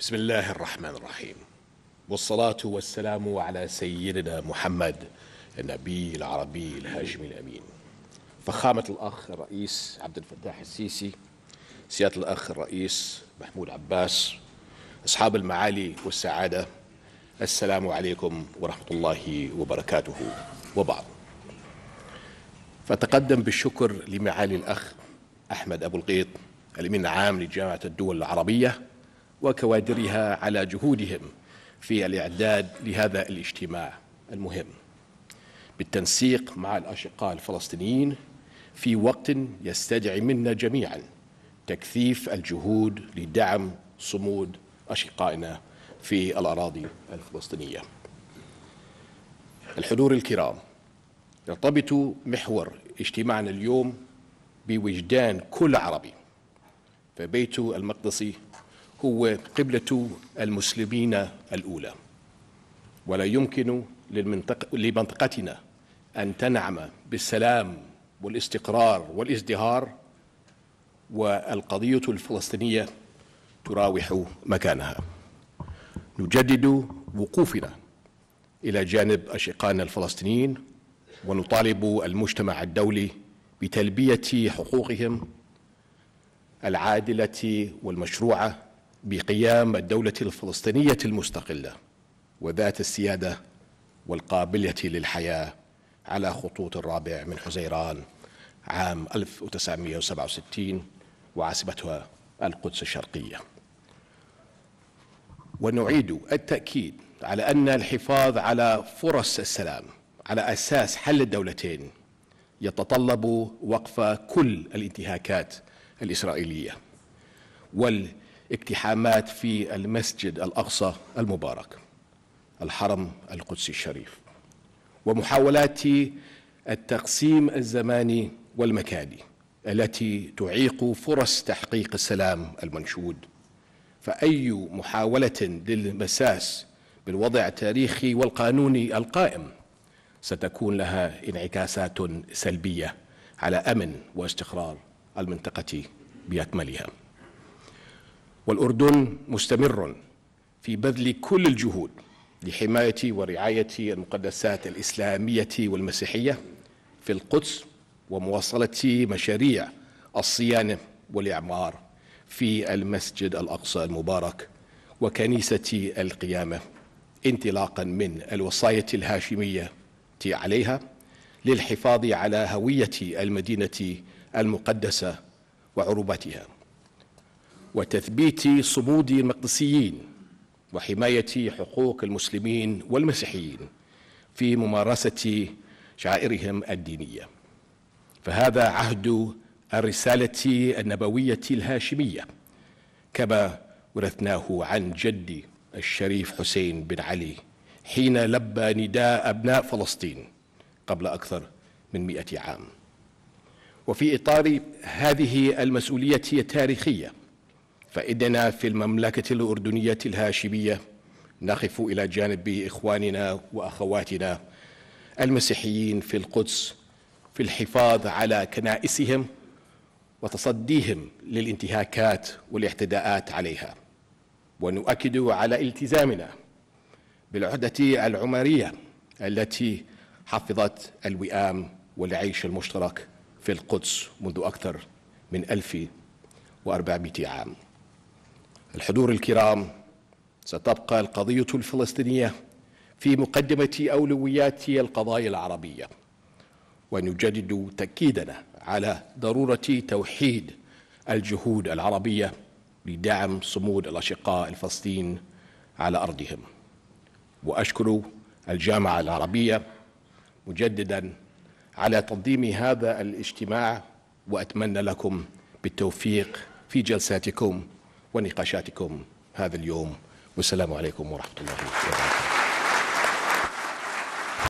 بسم الله الرحمن الرحيم والصلاة والسلام على سيدنا محمد النبي العربي الهاشمي الأمين فخامة الأخ الرئيس عبد الفتاح السيسي سيادة الأخ الرئيس محمود عباس أصحاب المعالي والسعادة السلام عليكم ورحمة الله وبركاته وبعض فتقدم بالشكر لمعالي الأخ أحمد أبو القيط الأمين العام لجامعة الدول العربية وكوادرها على جهودهم في الإعداد لهذا الاجتماع المهم بالتنسيق مع الأشقاء الفلسطينيين في وقت يستدعي منا جميعا تكثيف الجهود لدعم صمود أشقائنا في الأراضي الفلسطينية الحضور الكرام يرتبط محور اجتماعنا اليوم بوجدان كل عربي فبيت المقدسي هو قبلة المسلمين الأولى ولا يمكن للمنطق لمنطقتنا أن تنعم بالسلام والاستقرار والازدهار والقضية الفلسطينية تراوح مكانها نجدد وقوفنا إلى جانب أشقائنا الفلسطينيين ونطالب المجتمع الدولي بتلبية حقوقهم العادلة والمشروعة بقيام الدولة الفلسطينية المستقلة وذات السيادة والقابلة للحياة على خطوط الرابع من حزيران عام 1967 وعاصمتها القدس الشرقية ونعيد التأكيد على أن الحفاظ على فرص السلام على أساس حل الدولتين يتطلب وقف كل الانتهاكات الإسرائيلية وال اقتحامات في المسجد الاقصى المبارك الحرم القدسي الشريف ومحاولات التقسيم الزماني والمكاني التي تعيق فرص تحقيق السلام المنشود فاي محاوله للمساس بالوضع التاريخي والقانوني القائم ستكون لها انعكاسات سلبيه على امن واستقرار المنطقه باكملها والأردن مستمر في بذل كل الجهود لحماية ورعاية المقدسات الإسلامية والمسيحية في القدس ومواصلة مشاريع الصيانة والإعمار في المسجد الأقصى المبارك وكنيسة القيامة انطلاقا من الوصاية الهاشمية عليها للحفاظ على هوية المدينة المقدسة وعروبتها وتثبيت صمود المقدسيين وحماية حقوق المسلمين والمسيحيين في ممارسة شعائرهم الدينية فهذا عهد الرسالة النبوية الهاشمية كما ورثناه عن جدي الشريف حسين بن علي حين لبى نداء أبناء فلسطين قبل أكثر من مئة عام وفي إطار هذه المسؤولية التاريخية فإننا في المملكة الأردنية الهاشمية نقف إلى جانب إخواننا وأخواتنا المسيحيين في القدس في الحفاظ على كنائسهم وتصديهم للانتهاكات والاعتداءات عليها ونؤكد على التزامنا بالعهدة العمرية التي حفظت الوئام والعيش المشترك في القدس منذ أكثر من 1400 عام الحضور الكرام ستبقى القضية الفلسطينية في مقدمة أولويات القضايا العربية ونجدد تأكيدنا على ضرورة توحيد الجهود العربية لدعم صمود الأشقاء الفلسطين على أرضهم وأشكر الجامعة العربية مجددا على تنظيم هذا الاجتماع وأتمنى لكم بالتوفيق في جلساتكم ونقاشاتكم هذا اليوم والسلام عليكم ورحمة الله وبركاته